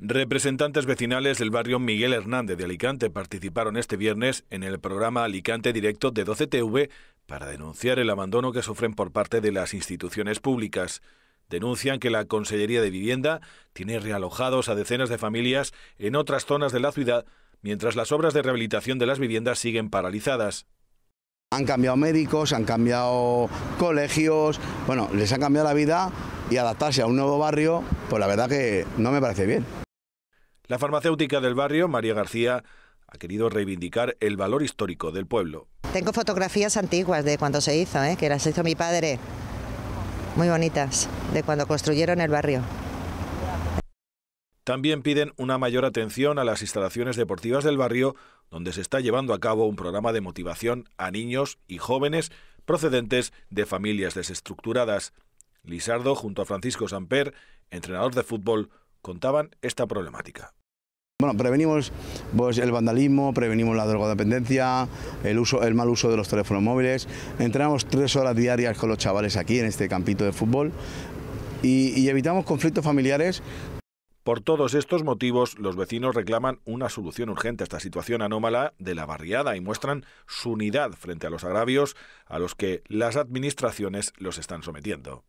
Representantes vecinales del barrio Miguel Hernández de Alicante participaron este viernes en el programa Alicante Directo de 12TV para denunciar el abandono que sufren por parte de las instituciones públicas. Denuncian que la Consellería de Vivienda tiene realojados a decenas de familias en otras zonas de la ciudad, mientras las obras de rehabilitación de las viviendas siguen paralizadas. Han cambiado médicos, han cambiado colegios, bueno, les han cambiado la vida y adaptarse a un nuevo barrio, pues la verdad que no me parece bien. La farmacéutica del barrio, María García, ha querido reivindicar el valor histórico del pueblo. Tengo fotografías antiguas de cuando se hizo, ¿eh? que las hizo mi padre, muy bonitas, de cuando construyeron el barrio. También piden una mayor atención a las instalaciones deportivas del barrio, donde se está llevando a cabo un programa de motivación a niños y jóvenes procedentes de familias desestructuradas. Lisardo, junto a Francisco Samper, entrenador de fútbol, contaban esta problemática. Bueno, prevenimos pues, el vandalismo, prevenimos la drogodependencia, el, mal uso de los teléfonos móviles. Entrenamos tres horas diarias con los chavales aquí en este campito de fútbol y evitamos conflictos familiares. Por todos estos motivos, los vecinos reclaman una solución urgente a esta situación anómala de la barriada y muestran su unidad frente a los agravios a los que las administraciones los están sometiendo.